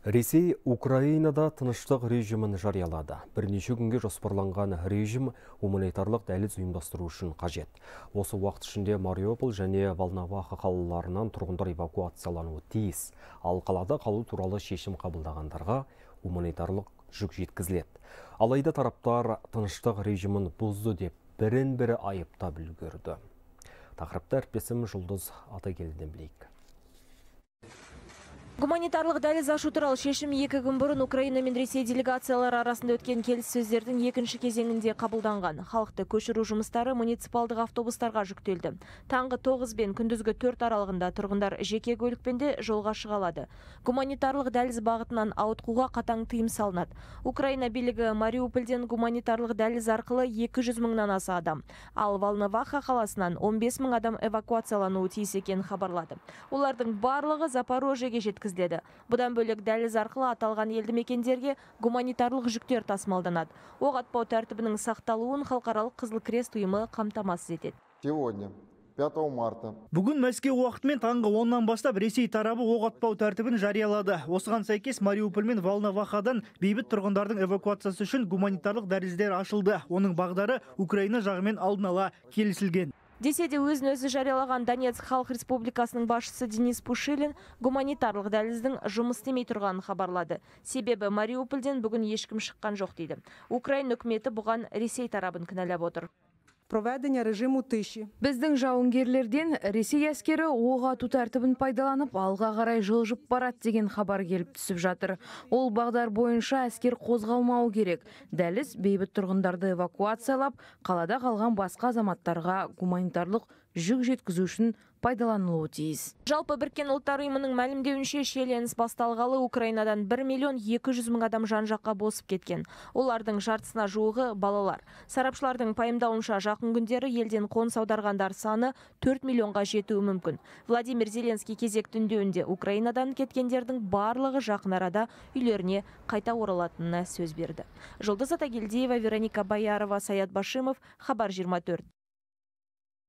Ресей Украинада тыныштық режимін жариялады. Бірнеше күнге жоспарланған режим гуманитарлық дәліз ұйымдастыру үшін қажет. Осы уақыт ішінде Мариуполь және Волноваха қалаларынан тұрғындар эвакуациялануы тиіс. Ал қалада қалу туралы шешім қабылдағандарға гуманитарлық жүк жеткізіледі. Алайда тараптар тыныштық режимін бұзды деп бірін-бірі айыптап үлгерді. Тақырыпты әріптесім Жұлдыз Атагелдіден білейік. Гуманитарлық дәліз ашу туралы шешім екі күн бұрын Украина мен Ресей делегациялары арасында өткен келіссөздердің екінші кезеңінде қабылданған. Халықты көшіру жұмыстары муниципалдық автобустарға жүктелді. Таңғы 9 бен күндізгі 4 аралығында тұрғындар жеке көлікпен де жолға шығалады. Гуманитарлық дәліз бағытынан ауытқуға қатаң тыйым салынады. Украина билігі Мариупольден гуманитарлық дәліз арқылы 200 мыңнан аса адам, ал Волноваха қаласынан 15 мың адам эвакуациялануы тиіс екенін хабарлады. Олардың барлығы Запорожьеге жеткізді жеткізіледі бұдан бөлік дәліз арқылы аталған елді мекендерге гуманитарлық жүктер тасымалданады оқ атпау тәртібінің сақталуын халықаралық қызыл крест ұйымы қамтамасыз етеді сегодня 5 Бүгін Мәскеу уақытымен таңғы оннан бастап Ресей тарабы оқ атпау тәртібін жариялады. Осыған сәйкес Мариуполь мен Вахадан бейбіт тұрғындардың эвакуациясы үшін гуманитарлық дәліздер ашылды. Оның бағдары Украина жағымен алдын ала келісілген десе де өзін өзі жариялаған донецк халық республикасының басшысы денис пушилин гуманитарлық дәліздің жұмыс істемей тұрғанын хабарлады себебі Мариупольден бүгін ешкім шыққан жоқ дейді украин үкіметі бұған ресей тарабын кінәлап отыр проведення режиму тиші. Біздің жауынгерлерден Ресей әскері оға ату тәртібін пайдаланып алға қарай жылжып барат деген хабар келіп түсіп жатыр. Ол бағдар бойынша әскер қозғалмау керек. Дәліз бейбіт тұрғындарды эвакуациялап, қалада қалған басқа азаматтарға гуманитарлық жүк жеткізу үшін пайдаланылуы тиіс жалпы біріккен ұлттар ұйымының мәлімдеуінше шиеленіс басталғалы украинадан бір миллион екі жүз мың адам жан жаққа босып кеткен олардың жартысына жуығы балалар сарапшылардың пайымдауынша жақын күндері елден қоныс аударғандар саны төрт миллионға жетуі мүмкін владимир зеленский кезекті үндеуінде украинадан кеткендердің барлығы жақын арада үйлеріне қайта оралатынына сөз берді жұлдыз атагелдиева вероника баярова саят башимов хабар жиырма төрт